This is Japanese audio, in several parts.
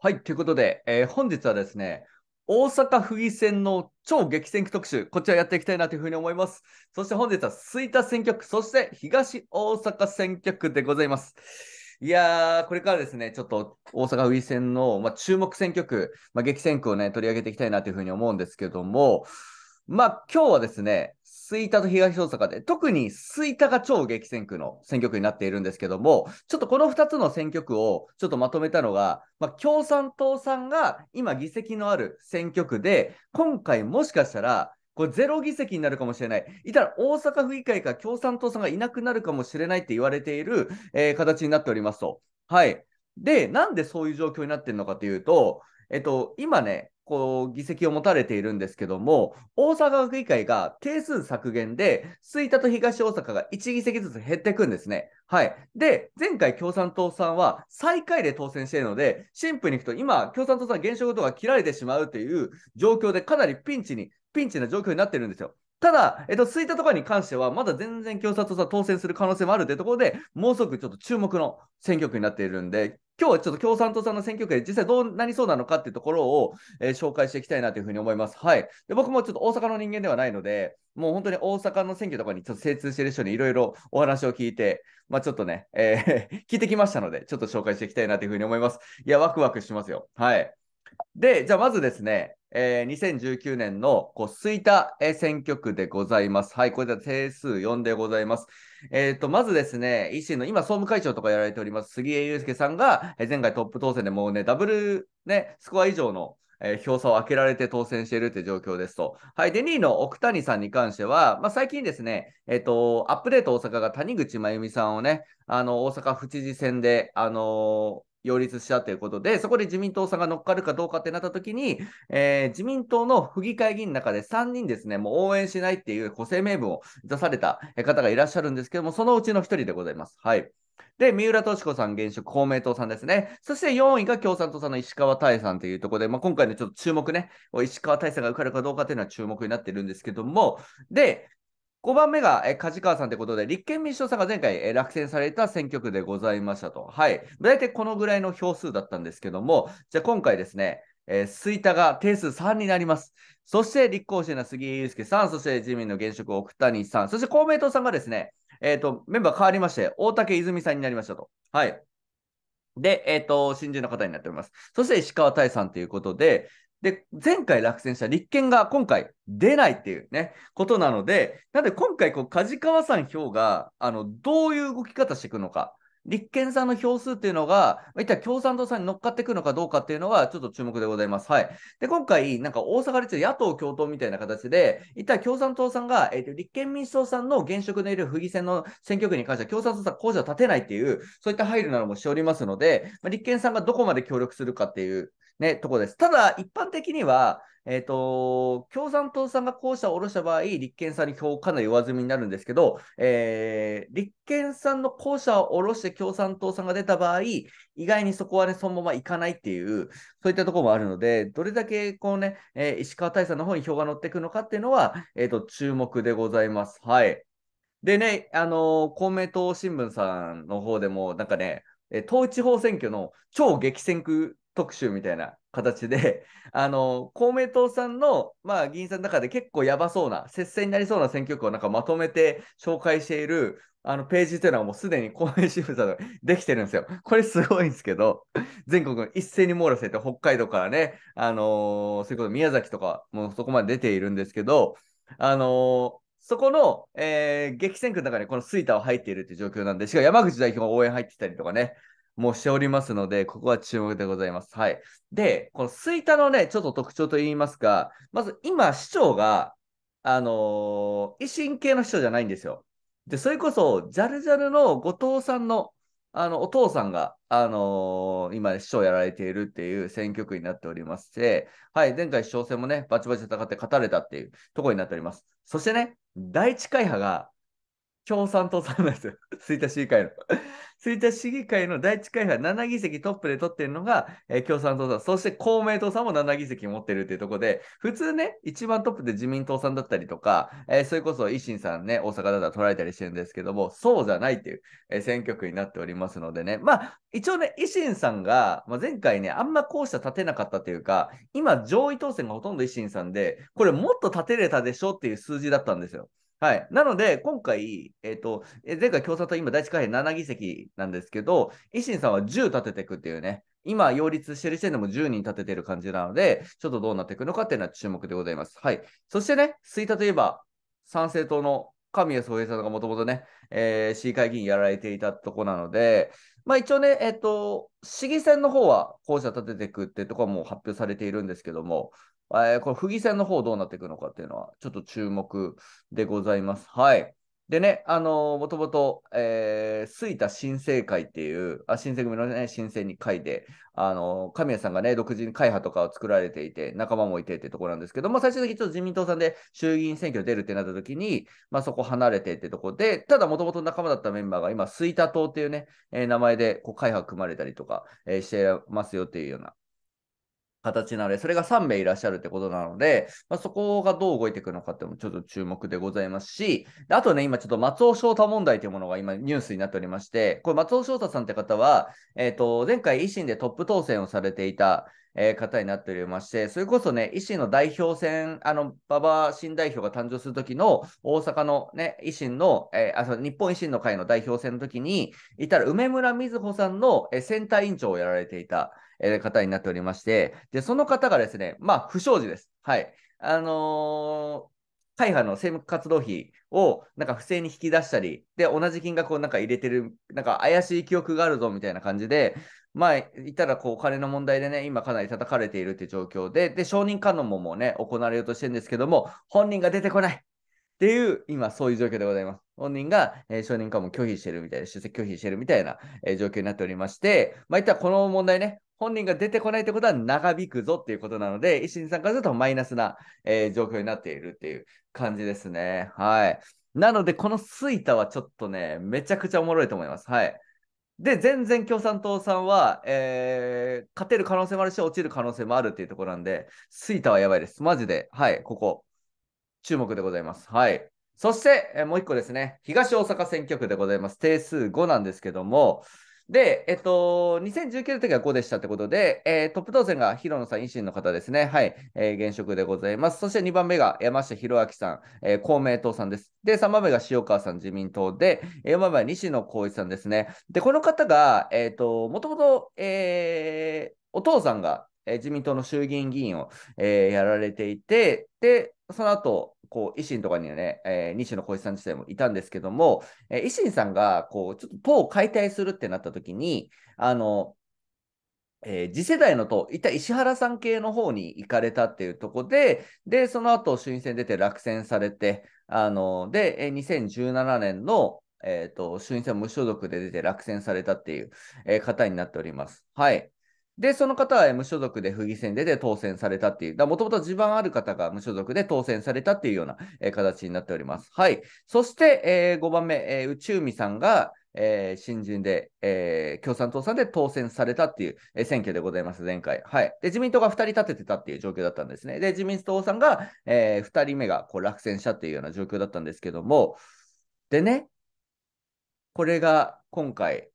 はい、ということで、えー、本日はですね、大阪府議選の超激戦区特集、こちらやっていきたいなというふうに思います。そして本日は吹田選挙区、そして東大阪選挙区でございます。いやー、これからですね、ちょっと大阪府議選の、まあ、注目選挙区、まあ、激戦区をね、取り上げていきたいなというふうに思うんですけども、まあ、今日はですね、吹田と東大阪で、特に吹田が超激戦区の選挙区になっているんですけども、ちょっとこの2つの選挙区をちょっとまとめたのが、まあ、共産党さんが今議席のある選挙区で、今回もしかしたら、これゼロ議席になるかもしれない。いたら大阪府議会か共産党さんがいなくなるかもしれないって言われている、えー、形になっておりますと。はい。で、なんでそういう状況になってるのかというと、えっと、今ね、こう議席を持たれているんですけども、大阪議会が定数削減で、吹田と東大阪が1議席ずつ減っていくんですね。はい。で、前回共産党さんは最下位で当選しているので、新婦に行くと今、共産党さん現職とか切られてしまうという状況で、かなりピンチに、ピンチな状況になってるんですよ。ただ、えっと、吹田とかに関しては、まだ全然共産党さん当選する可能性もあるというところで、もうすぐちょっと注目の選挙区になっているんで、今日はちょっと共産党さんの選挙区で実際どうなりそうなのかっていうところを、えー、紹介していきたいなというふうに思います。はい。で、僕もちょっと大阪の人間ではないので、もう本当に大阪の選挙とかにちょっと精通している人にいろいろお話を聞いて、まあちょっとね、えー、聞いてきましたので、ちょっと紹介していきたいなというふうに思います。いや、ワクワクしますよ。はい。で、じゃあまずですね、えー、2019年のこう吹田選挙区でございます。はい、これで定数4でございます。えっ、ー、と、まずですね、維新の今、総務会長とかやられております杉江祐介さんが、えー、前回トップ当選でもうね、ダブル、ね、スコア以上の、えー、票差を開けられて当選しているという状況ですと。はい、で、2位の奥谷さんに関しては、まあ、最近ですね、えっ、ー、と、アップデート大阪が谷口真由美さんをね、あの、大阪府知事選で、あの擁立したということで、そこで自民党さんが乗っかるかどうかってなったときに、えー、自民党の府議会議員の中で3人ですね、もう応援しないっていう個性名分を出された方がいらっしゃるんですけども、そのうちの1人でございます。はい。で、三浦敏子さん、現職、公明党さんですね。そして4位が共産党さんの石川大さんというところで、まあ、今回のちょっと注目ね、石川大さんが受かるかどうかというのは注目になってるんですけども、で、5番目が、え梶川さんということで、立憲民主党さんが前回、え落選された選挙区でございましたと。はい。大体このぐらいの票数だったんですけども、じゃあ今回ですね、えー、吹田が定数3になります。そして立候補者のな杉井祐介さん、そして自民の現職奥谷さん、そして公明党さんがですね、えーと、とメンバー変わりまして、大竹泉さんになりましたと。はい。で、えっ、ー、と、新人の方になっております。そして石川大さんということで、で、前回落選した立憲が今回出ないっていうね、ことなので、なんで今回こう、梶川さん票が、あの、どういう動き方していくのか。立憲さんの票数っていうのが、一体共産党さんに乗っかってくるのかどうかっていうのが、ちょっと注目でございます。はい。で、今回、なんか大阪立野党共闘みたいな形で、一体共産党さんが、えっ、ー、と、立憲民主党さんの現職のいる府議選の選挙区に関しては、共産党さん工補を立てないっていう、そういった配慮などもしておりますので、まあ、立憲さんがどこまで協力するかっていう、ね、とこです。ただ、一般的には、えっ、ー、と、共産党さんが校舎を下ろした場合、立憲さんに票かなり上積みになるんですけど、えー、立憲さんの校舎を下ろして共産党さんが出た場合、意外にそこはね、そのままいかないっていう、そういったところもあるので、どれだけこうね、えー、石川大佐の方に票が乗ってくくのかっていうのは、えっ、と、注目でございます。はい。でね、あの公明党新聞さんの方でも、なんかね、え統一地方選挙の超激戦区特集みたいな形で、あの公明党さんの、まあ、議員さんの中で結構やばそうな、接戦になりそうな選挙区をなんかまとめて紹介しているあのページというのはもうすでに公明新聞さんでできてるんですよ。これすごいんですけど、全国一斉に網羅してて、北海道からね、あのー、それこそ宮崎とかもそこまで出ているんですけど、あのーそこの、えー、激戦区の中にこの吹田は入っているという状況なんで、しかも山口代表が応援入ってきたりとかね、もしておりますので、ここは注目でございます。はい。で、この吹田のね、ちょっと特徴といいますか、まず今、市長が、あのー、維新系の市長じゃないんですよ。で、それこそ、ジャルジャルの後藤さんの、あの、お父さんが、あのー、今、市長やられているっていう選挙区になっておりまして、はい、前回市長選もね、バチバチ戦って勝たれたっていうところになっております。そしてね、第一会派が、共産党さんなんですよ。吹 田市議会の。吹 田市議会の第1会派7議席トップで取ってるのが、えー、共産党さん、そして公明党さんも7議席持ってるっていうところで、普通ね、一番トップで自民党さんだったりとか、えー、それこそ維新さんね、大阪だったら取られたりしてるんですけども、そうじゃないっていう、えー、選挙区になっておりますのでね、まあ、一応ね、維新さんが、まあ、前回ね、あんま校舎立てなかったというか、今、上位当選がほとんど維新さんで、これもっと立てれたでしょっていう数字だったんですよ。はい。なので、今回、えっ、ー、と、前回共産党今第一会派7議席なんですけど、維新さんは10立てていくっていうね、今、擁立してる時点でも10人立ててる感じなので、ちょっとどうなっていくのかっていうのは注目でございます。はい。そしてね、吹田といえば、参政党の神谷宗平さんがもともとね、えー、市議会議員やられていたとこなので、まあ、一応ね、えっと、市議選の方は候補者立てていくってとこはもう発表されているんですけども、えー、これ、府議選の方どうなっていくのかっていうのは、ちょっと注目でございます。はい。でね、あのー、もともと、えー、イタ新生会っていう、あ新生組のね、新生に会で、あのー、神谷さんがね、独自に会派とかを作られていて、仲間もいてってところなんですけども、最終的にちょっと自民党さんで衆議院選挙出るってなった時に、まあそこ離れてってとこで、ただもともと仲間だったメンバーが今、イタ党っていうね、えー、名前でこう会派組まれたりとか、えー、してますよっていうような形なので、それが3名いらっしゃるってことなので、まあ、そこがどう動いていくのかってもちょっと注目でございますし、あとね、今ちょっと松尾翔太問題というものが今ニュースになっておりまして、これ松尾翔太さんって方は、えっ、ー、と、前回維新でトップ当選をされていた、えー、方になっておりまして、それこそね、維新の代表選、あの、馬場新代表が誕生するときの、大阪のね、維新の、えー、あ日本維新の会の代表選のときに、いたら梅村瑞穂さんの、えー、選対委員長をやられていた、えー、方になっておりまして、で、その方がですね、まあ、不祥事です。はい。あのー、会派の政務活動費をなんか不正に引き出したり、で、同じ金額をなんか入れてる、なんか怪しい記憶があるぞみたいな感じで、まあ、いたらこうお金の問題でね、今かなり叩かれているっいう状況で、で、承認可能ももうね、行われようとしてるんですけども、本人が出てこないっていう、今そういう状況でございます。本人が、えー、承認観も拒否してるみたいな、出席拒否してるみたいな、えー、状況になっておりまして、まあ、いったらこの問題ね、本人が出てこないってことは長引くぞっていうことなので、維新さんからするとマイナスな、えー、状況になっているっていう感じですね。はい。なので、このスイタはちょっとね、めちゃくちゃおもろいと思います。はい。で、全然共産党さんは、えー、勝てる可能性もあるし、落ちる可能性もあるっていうところなんで、スイタはやばいです。マジで。はい、ここ。注目でございます。はい。そして、えー、もう一個ですね。東大阪選挙区でございます。定数5なんですけども、で、えっと、2019の時は5でしたってことで、えー、トップ当選が広野さん、維新の方ですね。はい、えー、現職でございます。そして2番目が山下弘明さん、えー、公明党さんです。で、3番目が塩川さん、自民党で、4番目は西野光一さんですね。で、この方が、えっ、ー、と、もともと、えー、お父さんが、えー、自民党の衆議院議員を、えー、やられていて、で、その後、こう維新とかにはね、えー、西野浩一さん自体もいたんですけども、えー、維新さんがこうちょっと党を解体するってなった時に、あのえー、次世代の党、いた石原さん系の方に行かれたっていうところで、で、その後衆院選出て落選されて、あので、え2017年の、えーと、と衆院選無所属で出て落選されたっていう、えー、方になっております。はい。で、その方は無所属で府議選でで当選されたっていう、もともと地盤ある方が無所属で当選されたっていうような、えー、形になっております。はい。そして、えー、5番目、えー、海さんが、えー、新人で、えー、共産党さんで当選されたっていう、えー、選挙でございます、前回。はい。で、自民党が2人立ててたっていう状況だったんですね。で、自民党さんが、えー、2人目がこう落選したっていうような状況だったんですけども、でね、これが今回、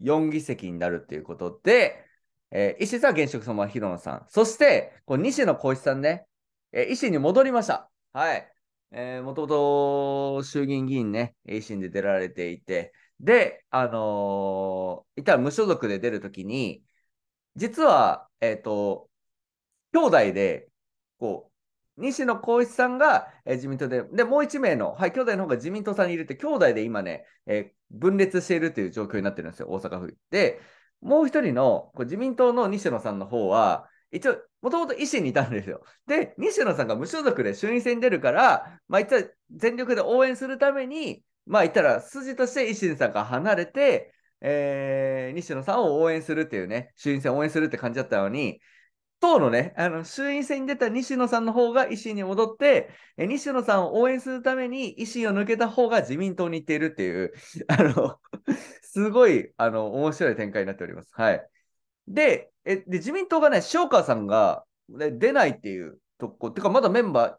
4議席になるということで、えー、さん、現職様、広野さん、そしてこう西野光一さんね、えー、維新に戻りました。はい。えもともと衆議院議員ね、維新で出られていて、で、あのー、いたら無所属で出るときに、実は、えっ、ー、と、兄弟で、こう、西野光一さんが、えー、自民党で、で、もう一名の、はい、兄弟の方が自民党さんにいるって、兄弟で今ね、え分裂しているという状況になってるんですよ、大阪府。で、もう一人のこう自民党の西野さんの方は、一応、もともと維新にいたんですよ。で、西野さんが無所属で衆院選に出るから、まあ、言った全力で応援するために、まあ、言ったら筋として維新さんが離れて、えー、西野さんを応援するっていうね、衆院選応援するって感じだったのに、党のね、あの衆院選に出た西野さんの方が維新に戻って、え西野さんを応援するために維新を抜けた方が自民党に行っているっていう、あのすごいあの面白い展開になっております。はい、でえで、自民党がね、塩川さんが、ね、出ないっていうとこ、てかまだメンバー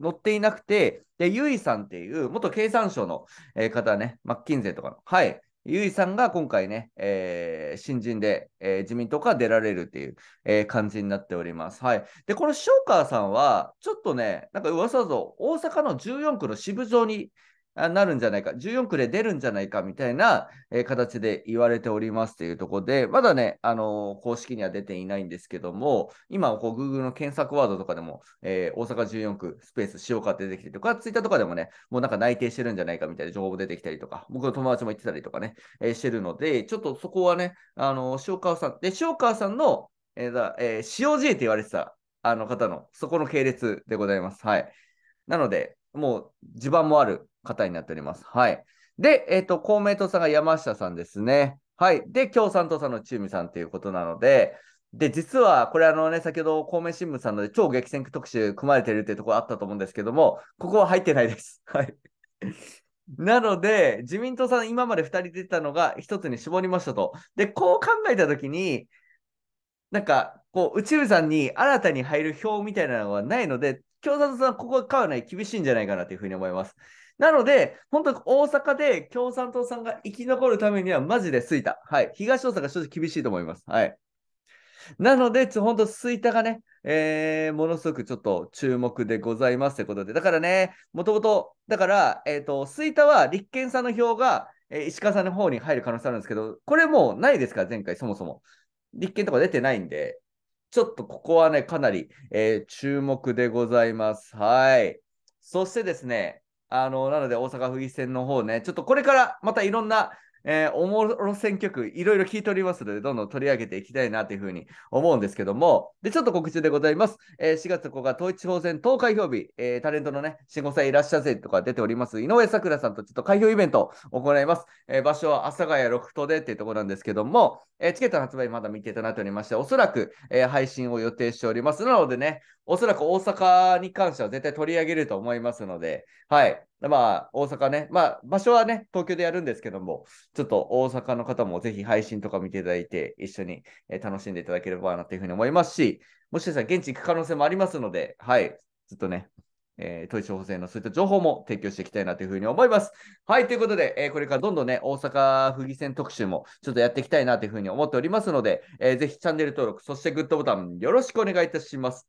乗っていなくて、で、ゆいさんっていう元経産省の、えー、方ね、マッキンゼとかの、はい、ゆいさんが今回ね、えー、新人で、えー、自民党から出られるっていう、えー、感じになっております。はい。で、この塩川さんは、ちょっとね、なんか噂ぞ、大阪の14区の支部長になるんじゃないか、14区で出るんじゃないかみたいな、えー、形で言われておりますというところで、まだね、あのー、公式には出ていないんですけども、今、こう Google の検索ワードとかでも、えー、大阪14区スペース塩川って出てきてとか、Twitter とかでもね、もうなんか内定してるんじゃないかみたいな情報も出てきたりとか、僕の友達も言ってたりとかね、えしてるので、ちょっとそこはね、あの塩川さん、で、塩川さんの、えーだえー、塩 J って言われてたあの方の、そこの系列でございます。はい。なので、もう地盤もある方になっております。はい。で、えっ、ー、と、公明党さんが山下さんですね。はい。で、共産党さんの中見さんということなので、で、実は、これあのね、先ほど公明新聞さんので超激戦区特集組まれてるっていうところあったと思うんですけども、ここは入ってないです。はい。なので、自民党さん、今まで2人出たのが1つに絞りましたと。で、こう考えたときに、なんか、こう、宇宙さんに新たに入る票みたいなのはないので、共産党さん、ここは買わない厳しいんじゃないかなというふうに思います。なので、本当大阪で共産党さんが生き残るためには、マジでスイタ。はい。東大阪、正直厳しいと思います。はい。なので、本当スイタがね、えー、ものすごくちょっと注目でございますってことで、だからね、もともと、だから、えっ、ー、と、スイタは立憲さんの票が、えー、石川さんの方に入る可能性あるんですけど、これもうないですから、前回、そもそも。立憲とか出てないんで、ちょっとここはね、かなり、えー、注目でございます。はい。そしてですね、あの、なので大阪府議選の方ね、ちょっとこれからまたいろんな、えー、おもろ選挙区、いろいろ聞いておりますので、どんどん取り上げていきたいなというふうに思うんですけども、で、ちょっと告知でございます。えー、4月5日、統一地方選投開票日、えー、タレントのね、新五歳いらっしゃぜとか出ております、井上咲楽さんとちょっと開票イベントを行います。え場所は阿佐ヶ谷六都でっていうところなんですけども、えー、チケット発売まだ未定となっておりまして、おそらく、えー、配信を予定しております。なのでね、おそらく大阪に関しては絶対取り上げると思いますので、はい。まあ、大阪ね、まあ、場所はね、東京でやるんですけども、ちょっと大阪の方もぜひ配信とか見ていただいて、一緒に、えー、楽しんでいただければなというふうに思いますし、もしかしたら現地行く可能性もありますので、はい。ちょっとね、えー、統一地方選のそういった情報も提供していきたいなというふうに思います。はい、ということで、えー、これからどんどんね、大阪府議選特集もちょっとやっていきたいなというふうに思っておりますので、えー、ぜひチャンネル登録、そしてグッドボタンよろしくお願いいたします。